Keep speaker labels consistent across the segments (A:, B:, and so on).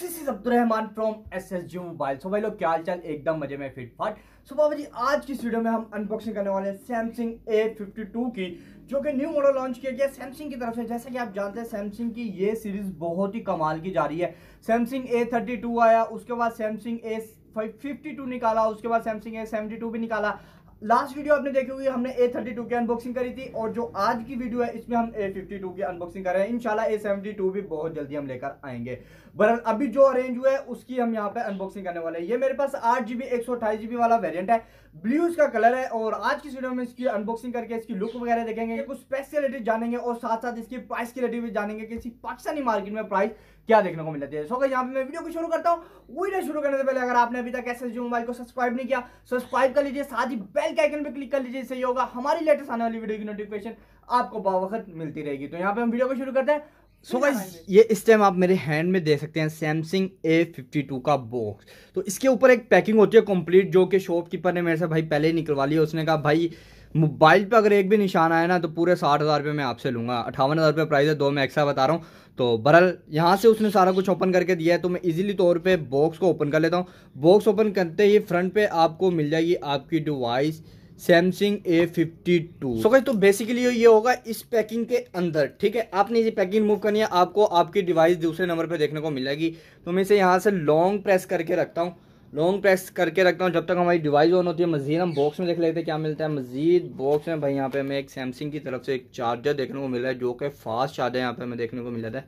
A: this is Abdulrahman from S S G mobile so भाई लोग क्या चाल एकदम मजे में फिट फाट सो बाबा जी आज की इस वीडियो में हम अनबॉक्सिंग करने वाले हैं सैमसंग ए फिफ्टी टू की जो कि न्यू मॉडल लॉन्च किया गया सैमसंग की तरफ से जैसा कि आप जानते हैं सैमसंग की ये सीरीज़ बहुत ही कमाल की जा रही है सैमसंग ए थर्टी टू आया उसके बाद सैमसंग ए फिफ्टी टू निकाला उसके बाद सैमसंग ए सेवेंटी टू भी निकाला लास्ट वीडियो आपने देखी हुई हमने ए थर्टी टू की अनबॉक्सिंग करी थी और जो आज की वीडियो है इसमें हम ए फिफ्टी टू की अनबॉक्सिंग कर रहे हैं इंशाल्लाह ए सेवेंटी टू भी बहुत जल्दी हम लेकर आएंगे बहरहाल अभी जो अरेंज हुआ है उसकी हम यहाँ पे अनबॉक्सिंग करने वाले हैं ये मेरे पास आठ जीबी एक सौ अठाईस जीबी वाला वेरियंट है ब्लू इसका कलर है और आज की वीडियो में इसकी अनबॉक्सिंग करके इसकी लुक वगैरह देखेंगे कुछ स्पेशलिटी जानेंगे और साथ साथ इसकी प्राइस की रिलेटिव भी जानेंगे कि इसी पाकिस्तानी मार्केट में प्राइस क्या देखने को मिलती है सो यहाँ पे मैं वीडियो को शुरू करता हूँ वीडियो शुरू करने से पहले अगर आपने अभी तक ऐसे मोबाइल को सब्सक्राइब नहीं किया सब्सक्राइब कर लीजिए साथ ही बेल के आइकन पर क्लिक कर लीजिए इससे होगा हमारी लेटेस्ट आने वाली वीडियो की नोटिफिकेशन आपको बावखत मिलती रहेगी तो यहाँ पे हम वीडियो को शुरू करते हैं सो so गाइज ये इस टाइम आप मेरे हैंड में दे सकते हैं सैमसंग ए फिफ्टी टू का बॉक्स तो इसके ऊपर एक पैकिंग होती है कंप्लीट जो कि शॉपकीपर ने मेरे से भाई पहले ही निकलवा लिया उसने कहा भाई मोबाइल पे अगर एक भी निशान आया ना तो पूरे साठ हज़ार रुपये मैं आपसे लूँगा अठावन हज़ार रुपये प्राइस है दो मैं एक्स्ट्रा बता रहा हूँ तो बरल यहाँ से उसने सारा कुछ ओपन करके दिया है तो मैं इजीली तौर पे बॉक्स को ओपन कर लेता हूँ बॉक्स ओपन करते ही फ्रंट पे आपको मिल जाएगी आपकी device Samsung A fifty two so तो बेसिकली ये होगा इस पैकिंग के अंदर ठीक है आपने ये पैकिंग मूव करनी है आपको आपकी डिवाइस दूसरे नंबर पे देखने को मिलेगी तो मैं इसे यहाँ से लॉन्ग प्रेस करके रखता हूँ लॉन्ग प्रेस करके रखता हूँ जब तक हमारी डिवाइस ऑन होती है मजीद हम बॉक्स में देख लेते हैं क्या मिलता है मजीद बॉक्स में भाई यहाँ पे हमें एक सैमसंग की तरफ से एक चार्जर देखने को मिला है जो कि फास्ट चार्जर यहाँ पे हमें देखने को मिला था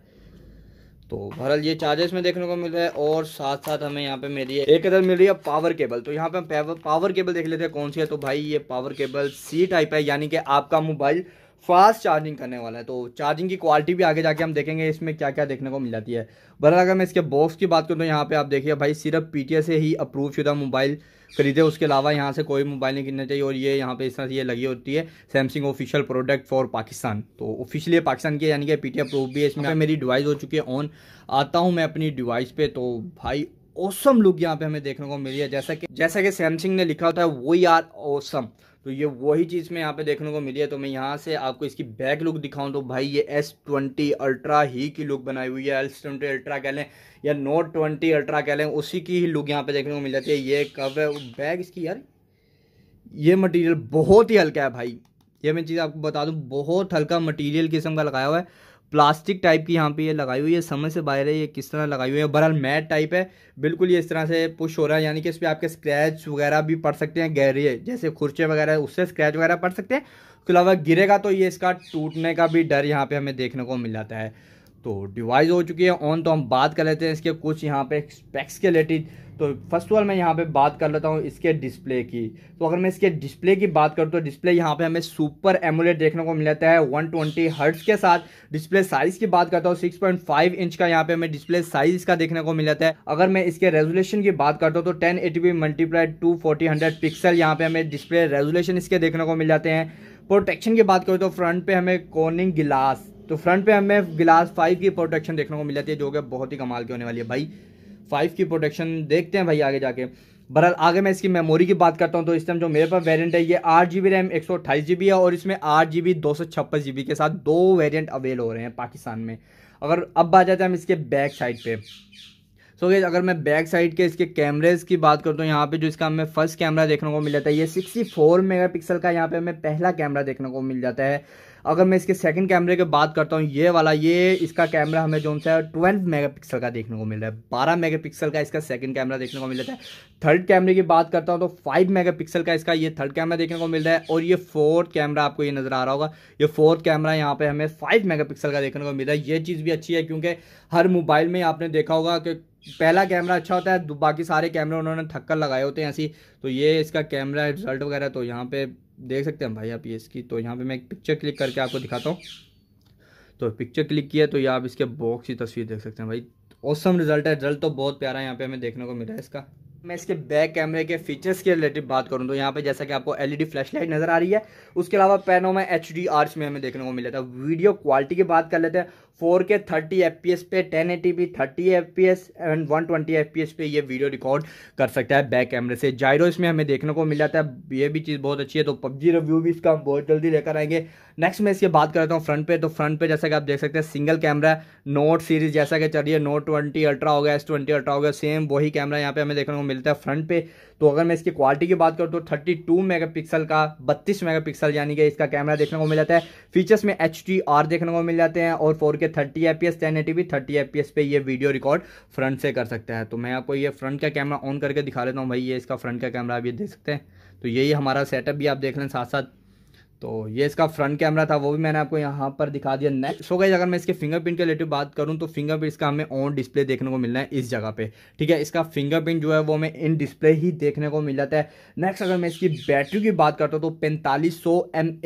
A: तो बहरहाल ये चार्जेस में देखने को मिल रहा है और साथ साथ हमें यहाँ पे मिल रही है एक अदर मिल रही है पावर केबल तो यहाँ पे हम पावर केबल देख लेते हैं कौन सी है तो भाई ये पावर केबल सी टाइप है यानी कि आपका मोबाइल फास्ट चार्जिंग करने वाला है तो चार्जिंग की क्वालिटी भी आगे जाके हम देखेंगे इसमें क्या क्या देखने को मिल जाती है बरह अगर मैं इसके बॉक्स की बात करूँ तो यहाँ पे आप देखिए भाई सिर्फ पी से ही अप्रूव शुदा मोबाइल खरीदे उसके अलावा यहाँ से कोई मोबाइल नहीं खरीदना चाहिए और ये यहाँ पे इस तरह से ये लगी होती है Samsung official product for Pakistan तो ऑफिशियली पाकिस्तान की यानी कि पी टी अप्रूव भी है इसमें मेरी डिवाइस हो चुकी है ऑन आता हूँ मैं अपनी डिवाइस पर तो भाई औसम लुक यहाँ पे हमें देखने को मिली है जैसा कि जैसा कि सैमसंग ने लिखा होता है वो आर ओसम तो ये वही चीज़ में यहाँ पे देखने को मिली है तो मैं यहाँ से आपको इसकी बैक लुक दिखाऊं तो भाई ये एस ट्वेंटी अल्ट्रा ही की लुक बनाई हुई है एस ट्वेंटी अल्ट्रा कह लें या नोट ट्वेंटी अल्ट्रा कह लें उसी की ही लुक यहाँ पे देखने को मिल जाती है ये कब है बैग इसकी यार ये मटीरियल बहुत ही हल्का है भाई ये मैं चीज़ आपको बता दूँ बहुत हल्का मटीरियल किस्म का लगाया हुआ है प्लास्टिक टाइप की यहाँ पे ये लगाई हुई है समझ से बाहर है ये किस तरह लगाई हुई है बहरहाल मैट टाइप है बिल्कुल ये इस तरह से पुश हो रहा है यानी कि इस पर आपके स्क्रैच वगैरह भी पड़ सकते हैं गहरी है जैसे खुर्चे वगैरह उससे स्क्रैच वगैरह पड़ सकते हैं उसके अलावा गिरेगा तो ये इसका टूटने का भी डर यहाँ पर हमें देखने को मिल जाता है तो डिवाइस हो चुकी है ऑन तो हम बात कर लेते हैं इसके कुछ यहाँ पे स्पेक्स के रिलेटेड तो फर्स्ट ऑफ ऑल मैं यहाँ पे बात कर लेता हूँ इसके डिस्प्ले की तो अगर मैं इसके डिस्प्ले की बात करूँ तो डिस्प्ले यहाँ पे हमें सुपर एमुलेट देखने को मिलता है 120 ट्वेंटी हर्ट्स के साथ डिस्प्ले साइज की बात करता हूँ 6.5 इंच का यहाँ पे हमें डिस्प्ले साइज का देखने को मिलता है अगर मैं इसके रेजोलेशन की बात करता हूँ तो ten eighty p multiply two forty hundred pixel यहाँ पे हमें डिस्प्ले रेजोलेशन इसके देखने को मिल जाते हैं प्रोटेक्शन की बात करूँ तो फ्रंट पे हमें कॉर्निंग गिलास तो फ्रंट पे हमें गिलास फाइव की प्रोटेक्शन देखने को मिल जाती है जो कि बहुत ही कमाल की होने वाली है भाई फाइव की प्रोटेक्शन देखते हैं भाई आगे जाके बहरहाल आगे मैं इसकी मेमोरी की बात करता हूँ तो इस टाइम जो मेरे पास वेरिएंट है ये आठ जी बी रैम एक सौ अट्ठाईस जी बी है और इसमें आठ जी बी दो सौ छप्पन जी बी के साथ दो वेरिएंट अवेल हो रहे हैं पाकिस्तान में अगर अब आ जाते हैं हम इसके बैक साइड पे सो so, अगर मैं बैक साइड के इसके कैमरेज की बात करता हूँ तो यहाँ पे जो इसका हमें फर्स्ट कैमरा देखने को मिल जाता है ये 64 पिक्सल का यहाँ पे हमें पहला कैमरा देखने को मिल जाता है अगर मैं इसके सेकंड कैमरे की बात करता हूँ ये वाला ये इसका कैमरा हमें जो सा ट्वेल्व पिक्सल का देखने को मिल रहा है बारह पिक्सल का इसका सेकंड कैमरा देखने को मिल जाता है थर्ड कैमरे की बात करता हूँ तो फाइव पिक्सल का इसका ये थर्ड कैमरा देखने को मिल रहा है और ये फोर्थ कैमरा आपको ये नज़र आ रहा होगा ये फोर्थ कैमरा यहाँ पे हमें फाइव मेगा का देखने को मिल रहा है ये चीज़ भी अच्छी है क्योंकि हर मोबाइल में आपने देखा होगा कि पहला कैमरा अच्छा होता है बाकी सारे कैमरे उन्होंने थक्कर लगाए होते हैं ऐसी तो ये इसका कैमरा रिजल्ट वगैरह तो यहाँ पे देख सकते हैं भाई आप ये इसकी तो यहाँ पे मैं एक पिक्चर क्लिक करके आपको दिखाता हूँ तो पिक्चर क्लिक किया तो ये आप इसके बॉक्स की तस्वीर देख सकते हैं भाई औसम रिजल्ट है रिजल्ट तो बहुत प्यारा यहाँ पे हमें देखने को मिला है इसका मैं इसके बैक कैमरे के फीचर्स के रिलेटेड बात करूँ तो यहाँ पे जैसा कि आपको एलईडी फ्लैशलाइट नज़र आ रही है उसके अलावा पैनो में एच डी आर्च में हमें देखने को मिला था वीडियो क्वालिटी की बात कर लेते हैं four K thirty F P S पे ten T P thirty F P S and one twenty F P S पे ये वीडियो रिकॉर्ड कर सकता है बैक कैमरे से जायरो इसमें हमें देखने को मिला था ये भी चीज़ बहुत अच्छी है तो पबजी रिव्यू भी इसका हम बहुत जल्दी लेकर आएंगे नेक्स्ट मैं इसकी बात करता हूँ फ्रंट पे तो फ्रंट पे जैसा कि आप देख सकते हैं सिंगल कैमरा नोट सीरीज जैसा कि चलिए नोट ट्वेंटी अल्ट्रा हो गया एस ट्वेंटी अल्ट्रा हो गया सेम वही कैमरा यहाँ पे हमें देखने को मिलता है फ्रंट पे तो अगर मैं इसकी क्वालिटी की बात करूँ तो थर्टी टू का बत्तीस पिक्सल यानी कि इसका कैमरा देखने को मिल जाता है फीचर्स में एच देखने को मिल जाते हैं और four K thirty F P S ten eighty thirty P S पे ये वीडियो रिकॉर्ड फ्रंट से कर सकते हैं तो मैं आपको ये फ्रंट का कैमरा ऑन करके दिखा लेता हूँ भाई ये इसका फ्रंट का कैमरा आप ये देख सकते हैं तो यही हमारा सेटअप भी आप देख लें साथ साथ तो ये इसका फ्रंट कैमरा था वो भी मैंने आपको यहाँ पर दिखा दिया नेक्स्ट सो गई अगर मैं इसके फिंगरप्रिंट के रिलेटिव बात करूँ तो फिंगरप्रिंट इसका हमें ऑन डिस्प्ले देखने को मिलना है इस जगह पे ठीक है इसका फिंगरप्रिंट जो है वो हमें इन डिस्प्ले ही देखने को मिल जाता है नेक्स्ट अगर मैं इसकी बैटरी की बात करता हूँ तो पैंतालीस सौ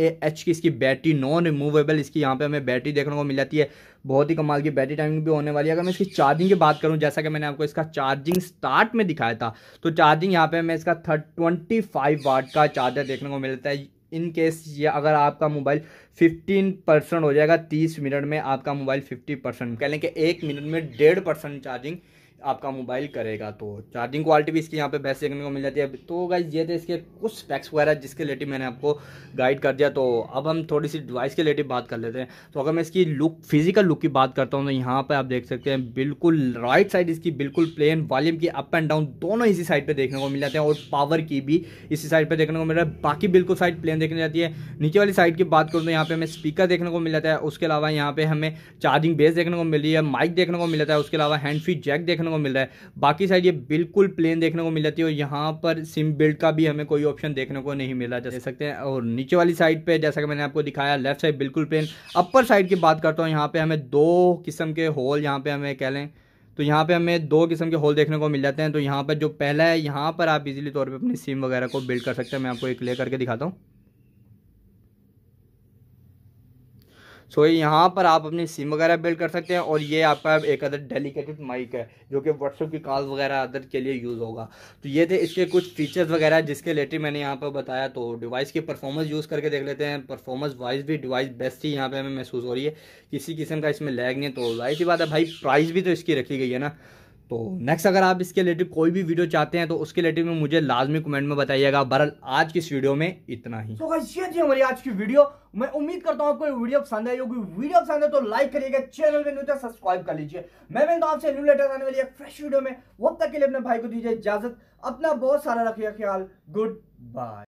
A: की इसकी बैटरी नॉन रिमूवेबल इसकी यहाँ पर हमें बैटरी देखने को मिल जाती है बहुत ही कमाल की बैटरी टाइमिंग भी होने वाली है अगर मैं इसकी चार्जिंग की बात करूँ जैसा कि मैंने आपको इसका चार्जिंग स्टार्ट में दिखाया था तो चार्जिंग यहाँ पर हमें इसका थर्ट ट्वेंटी फाइव वाट का चार्जर देखने को मिलता है इन केस ये अगर आपका मोबाइल 15 परसेंट हो जाएगा 30 मिनट में आपका मोबाइल 50 परसेंट कह लें कि एक मिनट में डेढ़ परसेंट चार्जिंग आपका मोबाइल करेगा तो चार्जिंग क्वालिटी भी इसकी यहाँ पे बेस्ट देखने को मिल जाती है तो गाइज ये थे इसके कुछ स्पैक्स वगैरह जिसके रिलेटिव मैंने आपको गाइड कर दिया तो अब हम थोड़ी सी डिवाइस के रिलेटिव बात कर लेते हैं तो अगर मैं इसकी लुक फिजिकल लुक की बात करता हूँ तो यहाँ पर आप देख सकते हैं बिल्कुल राइट साइड इसकी बिल्कुल plain volume key up and down दोनों इसी साइड पर देखने को मिल जाते हैं और पावर की भी इसी साइड पर देखने को मिल रहा है बाकी बिल्कुल साइड प्लेन देखने जाती है नीचे वाली साइड की बात करूँ तो यहाँ पर हमें स्पीकर देखने को मिल जाता है उसके अलावा यहाँ पे हमें चार्जिंग बेस देखने को मिली है माइक देखने को मिल जाता है उसके अलावा हैंड फ्री जैक देखने देखने को मिल रहा है बाकी साइड ये बिल्कुल प्लेन देखने को मिल जाती है और यहाँ पर सिम बिल्ड का भी हमें कोई ऑप्शन देखने को नहीं मिला जा सकते हैं और नीचे वाली साइड पर जैसा कि मैंने आपको दिखाया लेफ्ट साइड बिल्कुल प्लेन अपर साइड की बात करता हूँ यहाँ पर हमें दो किस्म के होल यहाँ पर हमें कह लें तो यहाँ पे हमें दो किस्म के होल देखने को मिल जाते हैं तो यहाँ पर जो पहला है यहाँ पर आप इजीली तौर पे अपनी सिम वगैरह को बिल्ड कर सकते हैं मैं आपको एक ले करके दिखाता हूँ सो so, यहाँ पर आप अपनी सिम वगैरह बिल्ड कर सकते हैं और ये आपका एक अदर डेलीकेटेड माइक है जो कि व्हाट्सअप की कॉल वगैरह अदर के लिए यूज़ होगा तो ये थे इसके कुछ फीचर्स वगैरह जिसके रिलेटेड मैंने यहाँ पर बताया तो डिवाइस की परफॉर्मेंस यूज़ करके देख लेते हैं परफॉर्मेंस वाइज भी डिवाइस बेस्ट ही यहाँ पर हमें महसूस हो रही है किसी किस्म का इसमें लैग नहीं तो जाहिर सी बात है भाई प्राइस भी तो इसकी रखी गई है ना तो नेक्स्ट अगर आप इसके रिलेटेड कोई भी वीडियो चाहते हैं तो उसके रिलेटेड में मुझे लाजमी कमेंट में बताइएगा बरल आज की इस वीडियो में इतना ही तो ये थी हमारी आज की वीडियो मैं उम्मीद करता हूं आपको वीडियो पसंद आई होगी वीडियो पसंद है तो लाइक करिएगा चैनल में न्यूज सब्सक्राइब कर लीजिए मैं मिलता हूँ आपसे न्यू लेटर आने वाली एक फ्रेश वीडियो में वब तक के लिए अपने भाई को दीजिए इजाजत अपना बहुत सारा रखिएगा ख्याल गुड बाय